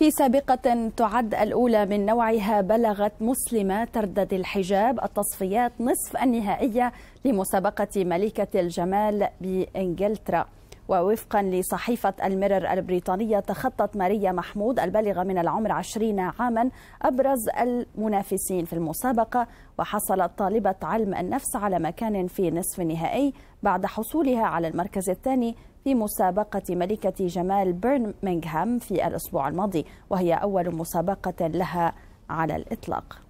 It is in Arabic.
في سابقة تعد الأولى من نوعها بلغت مسلمة تردد الحجاب التصفيات نصف النهائية لمسابقة ملكة الجمال بإنجلترا ووفقا لصحيفة الميرر البريطانية تخطت ماريا محمود البالغة من العمر 20 عاما أبرز المنافسين في المسابقة وحصلت طالبة علم النفس على مكان في نصف النهائي بعد حصولها على المركز الثاني في مسابقة ملكة جمال برمنغهام في الأسبوع الماضي وهي أول مسابقة لها على الإطلاق